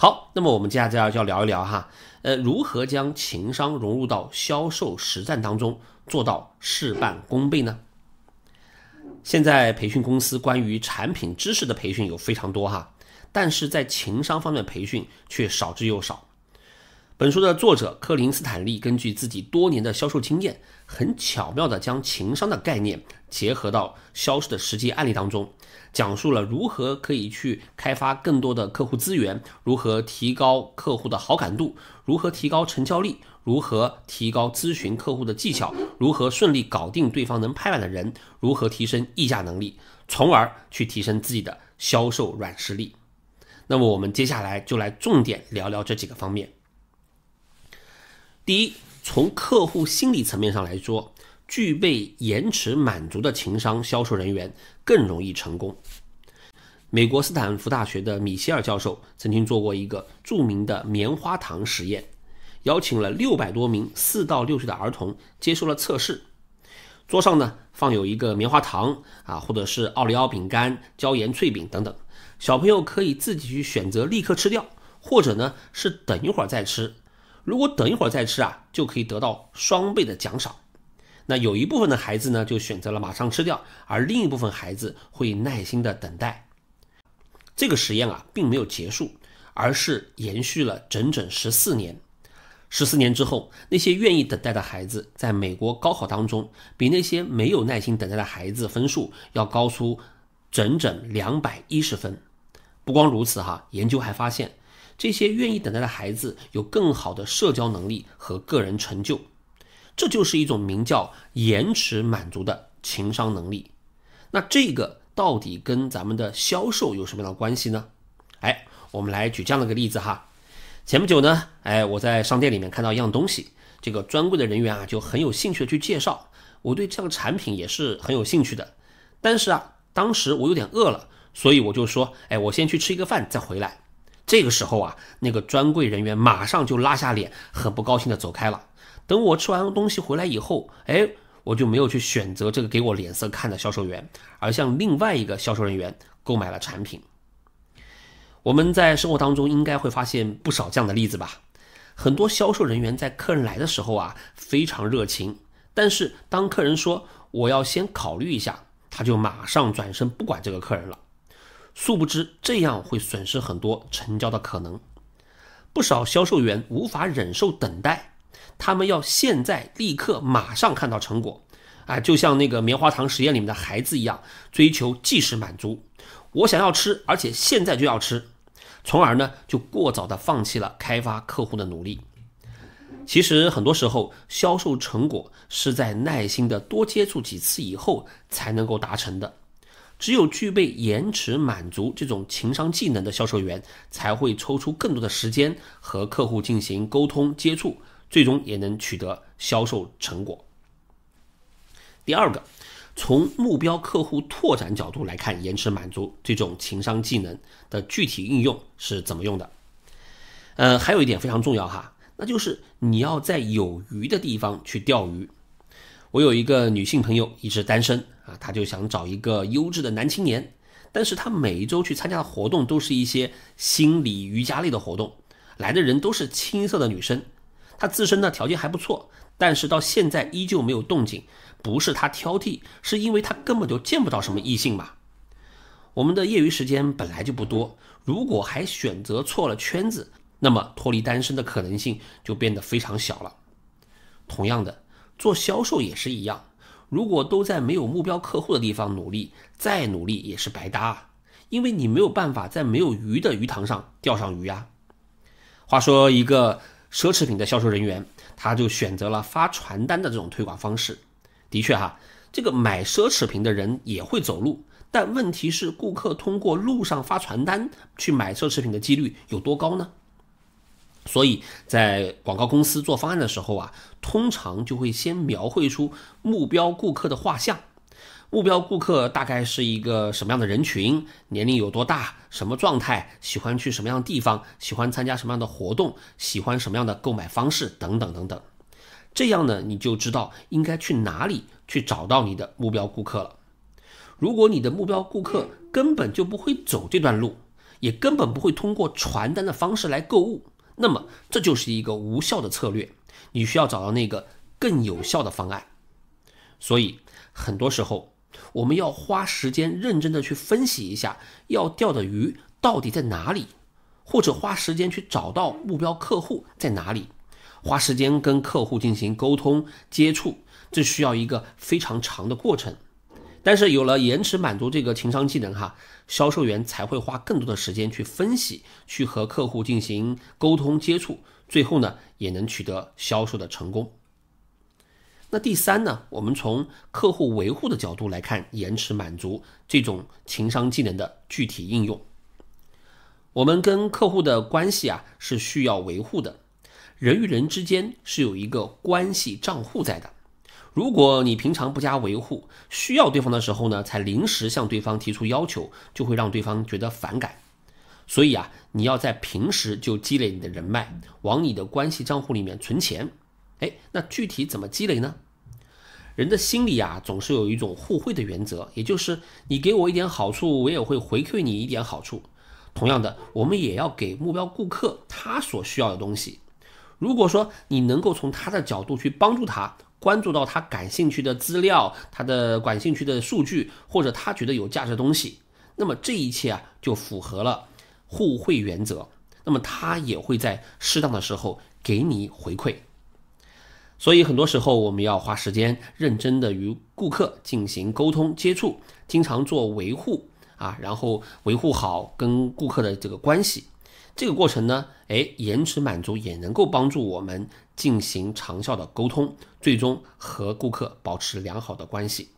好，那么我们接下来就要聊一聊哈，呃，如何将情商融入到销售实战当中，做到事半功倍呢？现在培训公司关于产品知识的培训有非常多哈，但是在情商方面培训却少之又少。本书的作者柯林·斯坦利根据自己多年的销售经验，很巧妙的将情商的概念结合到销售的实际案例当中，讲述了如何可以去开发更多的客户资源，如何提高客户的好感度，如何提高成交率，如何提高咨询客户的技巧，如何顺利搞定对方能拍板的人，如何提升议价能力，从而去提升自己的销售软实力。那么我们接下来就来重点聊聊这几个方面。第一，从客户心理层面上来说，具备延迟满足的情商销售人员更容易成功。美国斯坦福大学的米歇尔教授曾经做过一个著名的棉花糖实验，邀请了六百多名四到六岁的儿童接受了测试。桌上呢放有一个棉花糖啊，或者是奥利奥饼干、椒盐脆饼等等，小朋友可以自己去选择立刻吃掉，或者呢是等一会儿再吃。如果等一会儿再吃啊，就可以得到双倍的奖赏。那有一部分的孩子呢，就选择了马上吃掉，而另一部分孩子会耐心的等待。这个实验啊，并没有结束，而是延续了整整十四年。十四年之后，那些愿意等待的孩子，在美国高考当中，比那些没有耐心等待的孩子分数要高出整整两百一十分。不光如此哈，研究还发现。这些愿意等待的孩子有更好的社交能力和个人成就，这就是一种名叫延迟满足的情商能力。那这个到底跟咱们的销售有什么样的关系呢？哎，我们来举这样的一个例子哈。前不久呢，哎，我在商店里面看到一样东西，这个专柜的人员啊就很有兴趣的去介绍，我对这个产品也是很有兴趣的。但是啊，当时我有点饿了，所以我就说，哎，我先去吃一个饭再回来。这个时候啊，那个专柜人员马上就拉下脸，很不高兴的走开了。等我吃完东西回来以后，哎，我就没有去选择这个给我脸色看的销售员，而向另外一个销售人员购买了产品。我们在生活当中应该会发现不少这样的例子吧？很多销售人员在客人来的时候啊，非常热情，但是当客人说我要先考虑一下，他就马上转身不管这个客人了。殊不知，这样会损失很多成交的可能。不少销售员无法忍受等待，他们要现在、立刻、马上看到成果，啊，就像那个棉花糖实验里面的孩子一样，追求即时满足。我想要吃，而且现在就要吃，从而呢，就过早的放弃了开发客户的努力。其实，很多时候，销售成果是在耐心的多接触几次以后才能够达成的。只有具备延迟满足这种情商技能的销售员，才会抽出更多的时间和客户进行沟通接触，最终也能取得销售成果。第二个，从目标客户拓展角度来看，延迟满足这种情商技能的具体应用是怎么用的？呃，还有一点非常重要哈，那就是你要在有鱼的地方去钓鱼。我有一个女性朋友一直单身啊，她就想找一个优质的男青年，但是她每一周去参加的活动都是一些心理瑜伽类的活动，来的人都是青涩的女生。她自身呢条件还不错，但是到现在依旧没有动静，不是她挑剔，是因为她根本就见不到什么异性嘛。我们的业余时间本来就不多，如果还选择错了圈子，那么脱离单身的可能性就变得非常小了。同样的。做销售也是一样，如果都在没有目标客户的地方努力，再努力也是白搭，因为你没有办法在没有鱼的鱼塘上钓上鱼呀。话说，一个奢侈品的销售人员，他就选择了发传单的这种推广方式。的确哈，这个买奢侈品的人也会走路，但问题是，顾客通过路上发传单去买奢侈品的几率有多高呢？所以在广告公司做方案的时候啊，通常就会先描绘出目标顾客的画像。目标顾客大概是一个什么样的人群？年龄有多大？什么状态？喜欢去什么样的地方？喜欢参加什么样的活动？喜欢什么样的购买方式？等等等等。这样呢，你就知道应该去哪里去找到你的目标顾客了。如果你的目标顾客根本就不会走这段路，也根本不会通过传单的方式来购物。那么这就是一个无效的策略，你需要找到那个更有效的方案。所以很多时候，我们要花时间认真的去分析一下要钓的鱼到底在哪里，或者花时间去找到目标客户在哪里，花时间跟客户进行沟通接触，这需要一个非常长的过程。但是有了延迟满足这个情商技能，哈，销售员才会花更多的时间去分析，去和客户进行沟通接触，最后呢，也能取得销售的成功。那第三呢，我们从客户维护的角度来看，延迟满足这种情商技能的具体应用。我们跟客户的关系啊，是需要维护的，人与人之间是有一个关系账户在的。如果你平常不加维护，需要对方的时候呢，才临时向对方提出要求，就会让对方觉得反感。所以啊，你要在平时就积累你的人脉，往你的关系账户里面存钱。哎，那具体怎么积累呢？人的心里啊，总是有一种互惠的原则，也就是你给我一点好处，我也会回馈你一点好处。同样的，我们也要给目标顾客他所需要的东西。如果说你能够从他的角度去帮助他。关注到他感兴趣的资料，他的感兴趣的数据，或者他觉得有价值的东西，那么这一切啊就符合了互惠原则。那么他也会在适当的时候给你回馈。所以很多时候我们要花时间认真的与顾客进行沟通接触，经常做维护啊，然后维护好跟顾客的这个关系。这个过程呢，哎，延迟满足也能够帮助我们进行长效的沟通，最终和顾客保持良好的关系。